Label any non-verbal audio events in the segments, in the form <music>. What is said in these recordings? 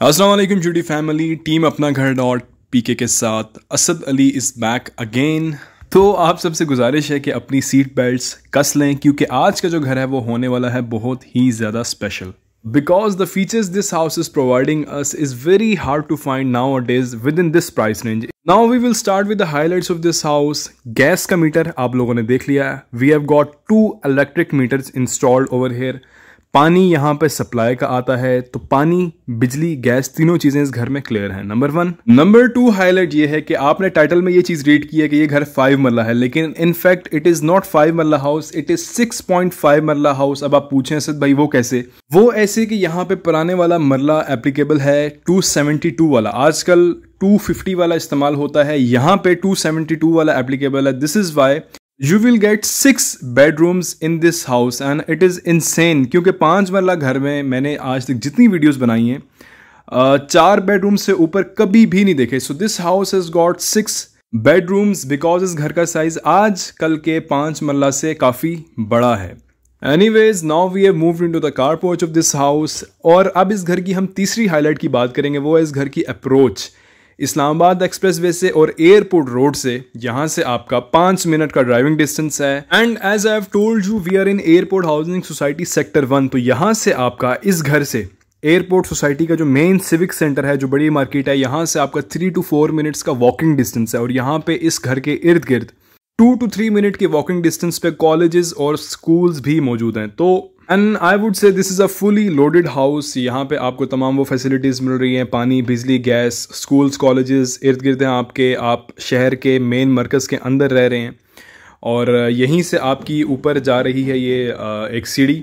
Aslam Judy family team अपना घर dot P के साथ Asad Ali is back again तो आप सबसे गुजारिश है कि अपनी सीट बेल्ट्स कस लें क्योंकि आज का जो घर है वो होने वाला है बहुत ही ज़्यादा special because the features this house is providing us is very hard to find nowadays within this price range now we will start with the highlights of this house gas का meter आप लोगों ने देख लिया है we have got two electric meters installed over here पानी यहाँ पे सप्लाई का आता है तो पानी बिजली गैस तीनों चीजें इस घर में क्लियर है number one number two highlight ये है कि आपने टाइटल में ये चीज रीड की है कि ये घर फाइव मरला है लेकिन in fact it is not five marla house it is six point five marla house अब आप पूछे सर भाई वो कैसे वो ऐसे कि यहाँ पे पुराने वाला मरला एप्लीकेबल है टू सेवेंटी टू वाला आजकल टू फिफ्टी वाला इस्तेमाल होता है यहाँ पे टू टू वाला एप्लीकेबल है this is why you will get six bedrooms in this house and it is insane क्योंकि पाँच मरला घर में मैंने आज तक जितनी वीडियोस बनाई हैं चार बेडरूम से ऊपर कभी भी नहीं देखे so this house is got six bedrooms because इस घर का साइज़ आज कल के पाँच मरला से काफ़ी बड़ा है anyways now we move into the car porch of this house और अब इस घर की हम तीसरी हाईलाइट की बात करेंगे वो है इस घर की अप्रोच इस्लामाबाद एक्सप्रेसवे से और एयरपोर्ट रोड से यहाँ से आपका पांच मिनट का ड्राइविंग डिस्टेंस है and as I have told you we are in airport housing society sector one तो यहाँ से आपका इस घर से एयरपोर्ट सोसाइटी का जो मेन सिविक सेंटर है जो बड़ी मार्केट है यहाँ से आपका थ्री टू फोर मिनट्स का वॉकिंग डिस्टेंस है और यहाँ पे इस घर के इर्द गिर्द टू टू थ्री मिनट के वॉकिंग डिस्टेंस पे कॉलेजेस और स्कूल्स भी मौजूद हैं तो and I would say this is a fully loaded house यहाँ पे आपको तमाम वो फैसिलिटीज़ मिल रही हैं पानी बिजली गैस स्कूल्स कॉलेजेस इर्द गिर्द हैं आपके आप शहर के मेन मरकज़ के अंदर रह रहे हैं और यहीं से आपकी ऊपर जा रही है ये एक सीढ़ी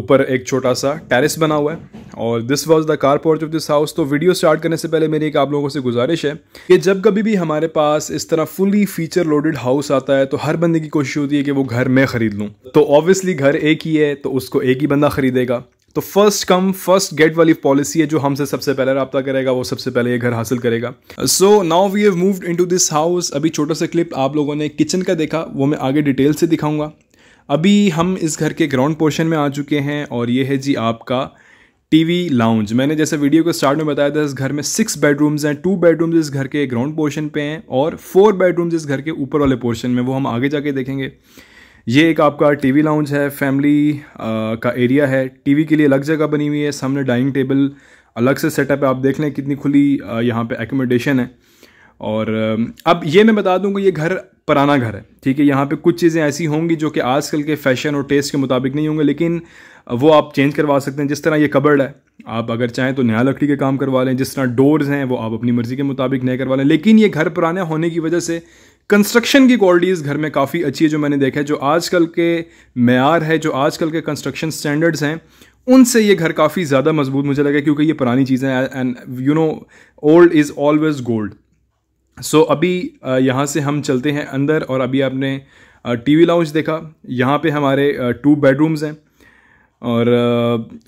ऊपर एक छोटा सा टेरेस बना हुआ है और this was the car porch of this house तो वीडियो स्टार्ट करने से पहले मेरी एक आप लोगों से गुजारिश है कि जब कभी भी हमारे पास इस तरह फुली फीचर लोडेड हाउस आता है तो हर बंदे की कोशिश होती है कि वो घर मैं खरीद लूँ तो ऑब्वियसली घर एक ही है तो उसको एक ही बंदा खरीदेगा तो फर्स्ट कम फर्स्ट गेट वाली पॉलिसी है जो हमसे सबसे पहले रबता करेगा वो सबसे पहले ये घर हासिल करेगा so now we have moved into this house अभी छोटा सा क्लिप आप लोगों ने किचन का देखा वो मैं आगे डिटेल से दिखाऊंगा अभी हम इस घर के ग्राउंड पोर्शन में आ चुके हैं और ये है जी आपका टीवी लाउंज मैंने जैसे वीडियो को स्टार्ट में बताया था इस घर में सिक्स बेडरूम्स हैं टू बेडरूम्स इस घर के ग्राउंड पोर्शन पे हैं और फोर बेडरूम्स इस घर के ऊपर वाले पोर्शन में वो हम आगे जाके देखेंगे ये एक आपका टीवी लाउंज है फैमिली आ, का एरिया है टीवी के लिए अलग जगह बनी हुई है सामने डाइनिंग टेबल अलग से सेटअप है आप देख लें कितनी खुली यहाँ पे एकोमोडेशन है और अब ये मैं बता दूँगा ये घर पुराना घर है ठीक है यहाँ पे कुछ चीज़ें ऐसी होंगी जो कि आजकल के फैशन और टेस्ट के मुताबिक नहीं होंगे लेकिन वो आप चेंज करवा सकते हैं जिस तरह ये कबर्ड है आप अगर चाहें तो नया लकड़ी के काम करवा लें जिस तरह डोर्स हैं वो आप अपनी मर्ज़ी के मुताबिक नए करवा लें लेकिन ये घर पुराने होने की वजह से कंस्ट्रक्शन की क्वालिटीज़ घर में काफ़ी अच्छी है जो मैंने देखा है जो आजकल के मैार है जो आजकल के कंस्ट्रक्शन स्टैंडर्ड्स हैं उनसे ये घर काफ़ी ज़्यादा मजबूत मुझे लगा क्योंकि ये पुरानी चीज़ें and you know old is always gold so so, अभी यहाँ से हम चलते हैं अंदर और अभी आपने टीवी लाउंज देखा यहाँ पे हमारे टू बेडरूम्स हैं और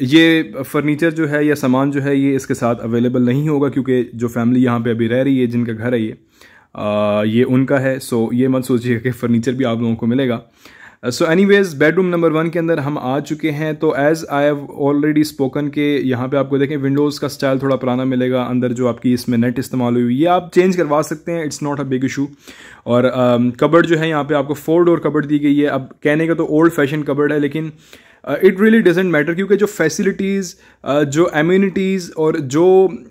ये फर्नीचर जो है या सामान जो है ये इसके साथ अवेलेबल नहीं होगा क्योंकि जो फैमिली यहाँ पे अभी रह रही है जिनका घर है ये ये उनका है सो ये मत सोचिएगा कि फ़र्नीचर भी आप लोगों को मिलेगा so anyways bedroom number one के अंदर हम आ चुके हैं तो as I have already spoken के यहाँ पे आपको देखें विंडोज़ का स्टाइल थोड़ा पुराना मिलेगा अंदर जो आपकी इसमें नेट इस्तेमाल हुई ये आप चेंज करवा सकते हैं it's not a big issue और कबर्ड um, uh, जो है यहाँ पे आपको फोर डोर कबर्ड दी गई है अब कहने का तो ओल्ड फैशन कबर्ड है लेकिन इट रियली डजेंट मैटर क्योंकि जो फैसिलिटीज़ uh, जो एम्यूनिटीज़ और जो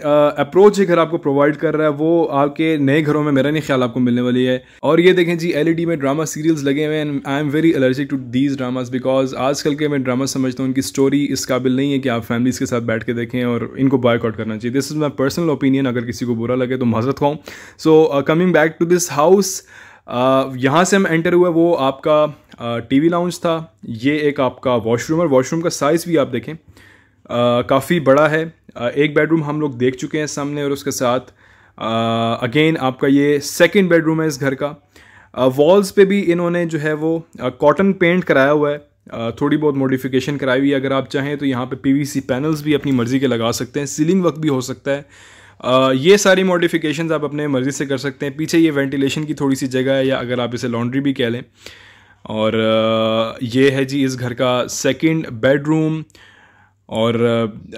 अप्रोच uh, ये घर आपको प्रोवाइड कर रहा है वो आपके नए घरों में मेरा नहीं ख्याल आपको मिलने वाली है और ये देखें जी एल e में ड्रामा सीरियल्स लगे हुए हैं I am very allergic to these dramas because आजकल के मैं ड्रामा समझता हूँ उनकी स्टोरी इस काबिल नहीं है कि आप फैमिलीज़ के साथ बैठ के देखें और इनको बॉयकआउट करना चाहिए this is my personal opinion अगर किसी को बुरा लगे तो मजरत खाऊँ so coming back to this house यहाँ से हम एंटर हुए वो आपका टीवी लाउंज था ये एक आपका वॉशरूम और वॉशरूम का साइज़ भी आप देखें काफ़ी बड़ा है एक बेडरूम हम लोग देख चुके हैं सामने और उसके साथ अगेन आपका ये सेकेंड बेडरूम है इस घर का वॉल्स पे भी इन्होंने जो है वो कॉटन पेंट कराया हुआ है थोड़ी बहुत मॉडिफिकेशन कराई हुई है अगर आप चाहें तो यहाँ पे पीवीसी पैनल्स भी अपनी मर्ज़ी के लगा सकते हैं सीलिंग वर्क भी हो सकता है ये सारी मॉडिफिकेशंस आप अपने मर्ज़ी से कर सकते हैं पीछे ये वेंटिलेशन की थोड़ी सी जगह है या अगर आप इसे लॉन्ड्री भी कह लें और ये है जी इस घर का सेकंड बेडरूम और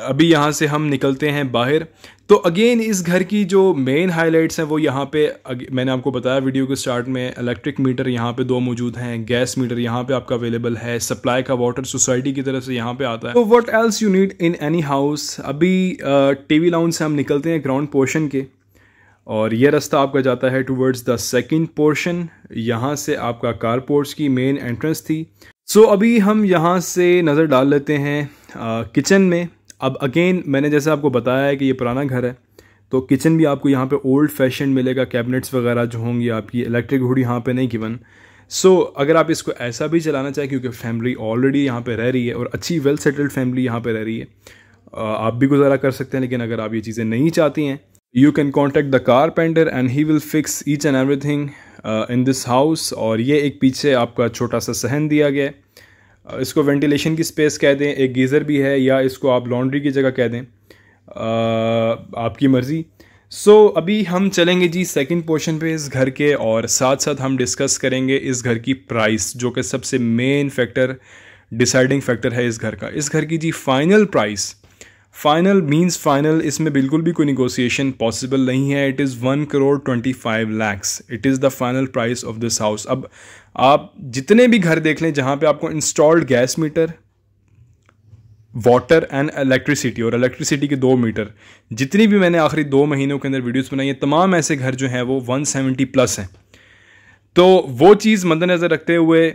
अभी यहाँ से हम निकलते हैं बाहर तो अगेन इस घर की जो मेन हाइलाइट्स हैं वो यहाँ पे मैंने आपको बताया वीडियो के स्टार्ट में इलेक्ट्रिक मीटर यहाँ पे दो मौजूद हैं गैस मीटर यहाँ पे आपका अवेलेबल है सप्लाई का वाटर सोसाइटी की तरफ से यहाँ पे आता है तो what else you need in any house अभी टीवी लाउन से हम निकलते हैं ग्राउंड पोर्शन के और ये रास्ता आपका जाता है टूवर्ड्स द सेकेंड पोर्शन यहाँ से आपका कारपोर्ट्स की मेन एंट्रेंस थी सो so, अभी हम यहाँ से नज़र डाल लेते हैं किचन में अब अगेन मैंने जैसे आपको बताया है कि ये पुराना घर है तो किचन भी आपको यहाँ पे ओल्ड फैशन मिलेगा कैबिनेट्स वगैरह जो होंगी आपकी इलेक्ट्रिक हुड यहाँ पे नहीं गिवन सो so, अगर आप इसको ऐसा भी चलाना चाहें क्योंकि फैमिली ऑलरेडी यहाँ पे रह रही है और अच्छी वेल सेटल्ड फैमिली यहाँ पे रह रही है आप भी गुजारा कर सकते हैं लेकिन अगर आप ये चीज़ें नहीं चाहती हैं you can contact the carpenter and he will fix each and everything in this house और ये एक पीछे आपका छोटा सा सहन दिया गया है इसको वेंटिलेशन की स्पेस कह दें एक गीज़र भी है या इसको आप लॉन्ड्री की जगह कह दें आपकी मर्ज़ी सो so, अभी हम चलेंगे जी सेकंड पोर्शन पे इस घर के और साथ साथ हम डिस्कस करेंगे इस घर की प्राइस जो कि सबसे मेन फैक्टर डिसाइडिंग फैक्टर है इस घर का इस घर की जी final price final means final इसमें बिल्कुल भी कोई निगोसिएशन पॉसिबल नहीं है it is one crore twenty five lakhs it is the final price of this house अब आप जितने भी घर देख लें जहाँ पे आपको installed gas meter water and electricity और इलेक्ट्रिसिटी के दो मीटर जितनी भी मैंने आखिरी दो महीनों के अंदर वीडियोज़ बनाई है तमाम ऐसे घर जो हैं वो वन सेवेंटी प्लस हैं तो वो चीज़ मद्देनज़र रखते हुए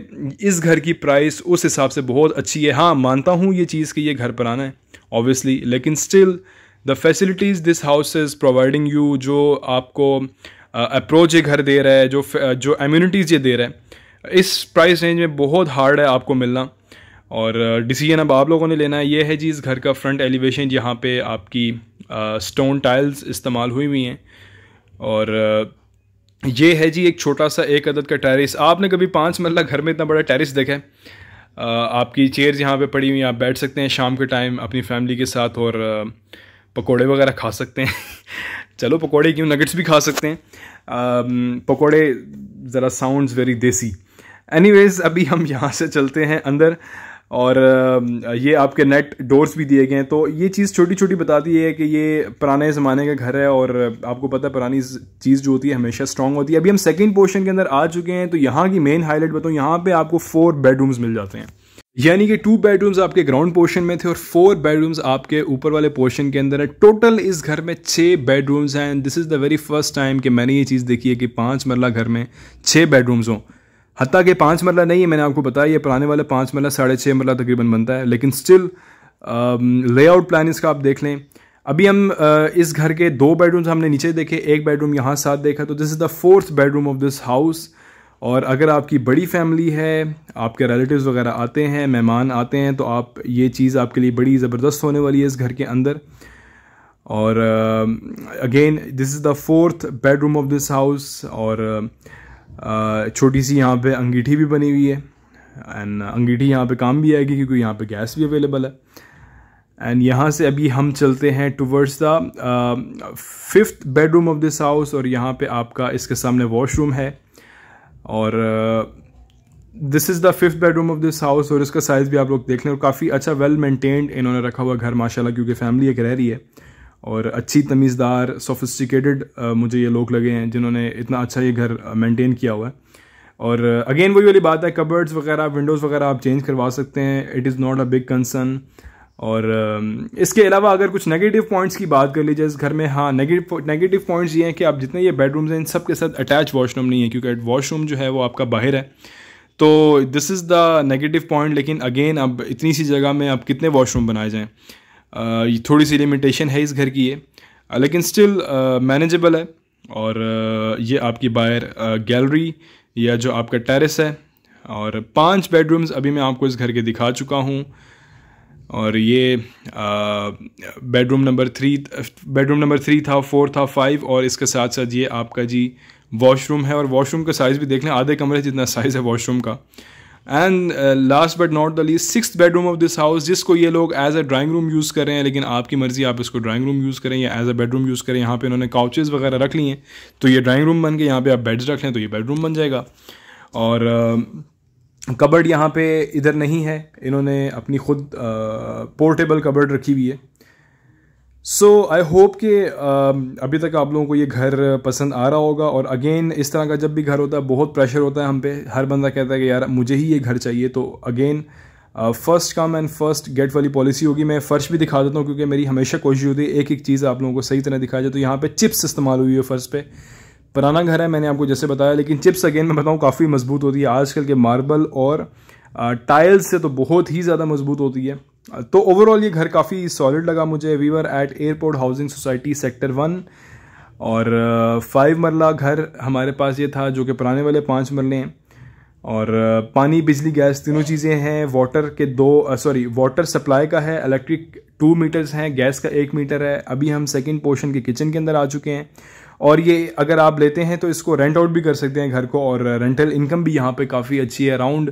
इस घर की प्राइस उस हिसाब से बहुत अच्छी है हाँ मानता हूँ ये चीज़ कि ये घर पर आना है ऑब्वियसली लेकिन still the facilities this house is providing you जो आपको अप्रोच uh, ये घर दे रहा है जो uh, जो अम्यूनिटीज़ ये दे रहा है इस प्राइस रेंज में बहुत हार्ड है आपको मिलना और डिसीजन uh, अब आप लोगों ने लेना है ये है जी इस घर का फ्रंट एलिवेशन जहाँ पे आपकी स्टोन uh, टाइल्स इस्तेमाल हुई हुई हैं और ये है जी एक छोटा सा एक अदद का टेरिस आपने कभी पाँच मरला घर में इतना बड़ा टेरिस देखा है आपकी चेयर्स यहाँ पे पड़ी हुई हैं आप बैठ सकते हैं शाम के टाइम अपनी फैमिली के साथ और पकोड़े वगैरह खा सकते हैं <laughs> चलो पकोड़े क्यों नगेट्स भी खा सकते हैं पकोड़े ज़रा साउंड्स वेरी देसी एनीवेज़ अभी हम यहाँ से चलते हैं अंदर और ये आपके नेट डोर्स भी दिए गए हैं तो ये चीज़ छोटी छोटी बताती है कि ये पुराने ज़माने का घर है और आपको पता है पुरानी चीज़ जो होती है हमेशा स्ट्रांग होती है अभी हम सेकेंड पोर्शन के अंदर आ चुके हैं तो यहाँ की मेन हाईलाइट बताऊँ यहाँ पे आपको फोर बेडरूम्स मिल जाते हैं यानी कि टू बेडरूम्स आपके ग्राउंड पोर्शन में थे और फोर बेडरूम्स आपके ऊपर वाले पोर्शन के अंदर है टोटल इस घर में छः बेडरूम्स हैं this is the very first time कि मैंने ये चीज़ देखी है कि पाँच मरला घर में छः बेडरूम्स हों हती के पाँच मरला नहीं है मैंने आपको बताया ये पुराने वाला पाँच मरला साढ़े छः मरला तकरीबन बनता है लेकिन स्टिल लेआउट प्लान इसका आप देख लें अभी हम uh, इस घर के दो बेडरूम्स हमने नीचे देखे एक बेडरूम यहाँ साथ देखा तो this is the fourth bedroom of this house और अगर आपकी बड़ी फैमिली है आपके रिलेटिव वगैरह आते हैं मेहमान आते हैं तो आप ये चीज़ आपके लिए बड़ी ज़बरदस्त होने वाली है इस घर के अंदर और again this is the fourth bedroom of this house और uh, छोटी सी यहाँ पे अंगीठी भी बनी हुई है एंड अंगीठी यहाँ पे काम भी आएगी क्योंकि यहाँ पे गैस भी अवेलेबल है एंड यहाँ से अभी हम चलते हैं towards the fifth bedroom of this house और यहाँ पे आपका इसके सामने वॉशरूम है और this is the fifth bedroom of this house और इसका साइज़ भी आप लोग देख लें और काफ़ी अच्छा वेल मेंटेन्ड इन्होंने रखा हुआ घर माशाल्लाह क्योंकि फैमिली एक रह रही है और अच्छी तमीज़दार सोफिस्टिकेटेड मुझे ये लोग लगे हैं जिन्होंने इतना अच्छा ये घर मेंटेन किया हुआ है और अगेन वही वाली बात है कबर्ड्स वगैरह विंडोज़ वगैरह आप चेंज करवा सकते हैं it is not a big concern और इसके अलावा अगर कुछ नेगेटिव पॉइंट्स की बात कर लीजिए इस घर में हाँ नेगेटिव नेगेटिव पॉइंट्स ये हैं कि आप जितने ये बेडरूम्स हैं इन सब के साथ अटैच वॉशरूम नहीं है क्योंकि वॉशरूम जो है वो आपका बाहर है तो this is the negative point लेकिन अगेन अब इतनी सी जगह में आप कितने वॉशरूम बनाए जाएँ थोड़ी सी लिमिटेशन है इस घर की ये लेकिन स्टिल मैनेजेबल है और ये आपकी बायर गैलरी या जो आपका टेरेस है और पांच बेडरूम्स अभी मैं आपको इस घर के दिखा चुका हूँ और ये bedroom number three bedroom number three था फोर था फाइव और इसके साथ साथ ये आपका जी वॉशरूम है और वॉशरूम का साइज़ भी देख लें आधे कमरे जितना साइज़ है वॉशरूम का and last but not the least six bedroom of this house जिसको ये लोग as a drawing room use कर रहे हैं लेकिन आपकी मर्ज़ी आप इसको ड्राइंग रूम यूज़ करें या एज अ बेडरूम यूज़ करें यहाँ पे इन्होंने काउचेज़ वगैरह रख ली हैं तो ये ड्राइंग रूम बन के यहाँ पे आप बेड्स रख लें तो ये बेडरूम बन जाएगा और कबर्ड um, यहाँ पे इधर नहीं है इन्होंने अपनी खुद पोर्टेबल uh, कबर्ड रखी हुई है सो आई होप कि um, अभी तक आप लोगों को ये घर पसंद आ रहा होगा और अगेन इस तरह का जब भी घर होता है बहुत प्रेशर होता है हम पे हर बंदा कहता है कि यार मुझे ही ये घर चाहिए तो again first come and first get वाली पॉलिसी होगी मैं फर्श भी दिखा देता हूँ क्योंकि मेरी हमेशा कोशिश होती है एक एक चीज़ आप लोगों को सही तरह दिखाया जाए तो यहाँ पर चिप्स इस्तेमाल हुई है फर्श पर पुराना घर है मैंने आपको जैसे बताया लेकिन चिप्स अगेन मैं बताऊँ काफ़ी मजबूत होती है आजकल के मार्बल और टाइल्स uh, से तो बहुत ही ज़्यादा मजबूत होती है तो ओवरऑल ये घर काफ़ी सॉलिड लगा मुझे we were at airport housing society sector one और फाइव uh, मरला घर हमारे पास ये था जो कि पुराने वाले पाँच मरले हैं और uh, पानी बिजली गैस तीनों चीज़ें हैं वाटर के दो सॉरी वाटर सप्लाई का है इलेक्ट्रिक टू मीटर्स हैं गैस का एक मीटर है अभी हम सेकेंड पोर्शन के किचन के अंदर आ चुके हैं और ये अगर आप लेते हैं तो इसको रेंट आउट भी कर सकते हैं घर को और रेंटल इनकम भी यहाँ पर काफ़ी अच्छी है around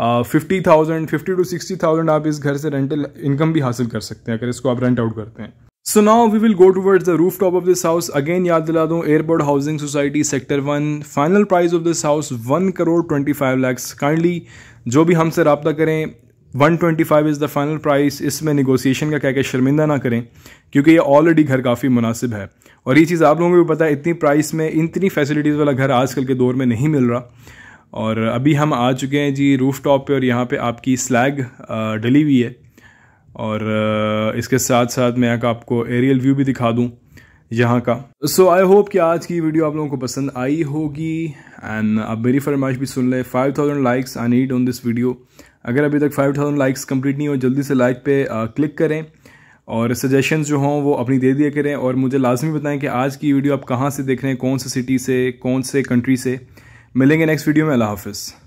fifty thousand fifty to sixty thousand आप इस घर से रेंटल इनकम भी हासिल कर सकते हैं अगर इसको आप रेंट आउट करते हैं so now we will go towards the roof top of this house again याद दिला दूँ airport housing society sector one final price of this house one crore twenty five lakhs kindly जो भी हमसे रबता करें one twenty five is the final price इसमें negotiation का कह के शर्मिंदा ना करें क्योंकि ये ऑलरेडी घर काफ़ी मुनासिब है और ये चीज़ आप लोगों को भी पता है इतनी प्राइस में इतनी फैसिलिटीज़ वाला घर आजकल के दौर में नहीं मिल रहा और अभी हम आ चुके हैं जी रूफ़ टॉप पर और यहाँ पे आपकी स्लैग डली हुई है और इसके साथ साथ मैं यहाँ का आपको एरियल व्यू भी दिखा दूँ यहाँ का सो आई होप कि आज की वीडियो आप लोगों को पसंद आई होगी एंड आप मेरी फरमाइश भी सुन लें five thousand likes I need on this video अगर अभी तक फाइव थाउजेंड लाइक्स कंप्लीट नहीं हो जल्दी से लाइक पे आ, क्लिक करें और सजेशन जो हों वो अपनी दे दिया करें और मुझे लाजमी बताएं कि आज की वीडियो आप कहाँ से देख रहे हैं कौन से सिटी से कौन से कंट्री से मिलेंगे नेक्स्ट वीडियो में अल्लाह हाफिज़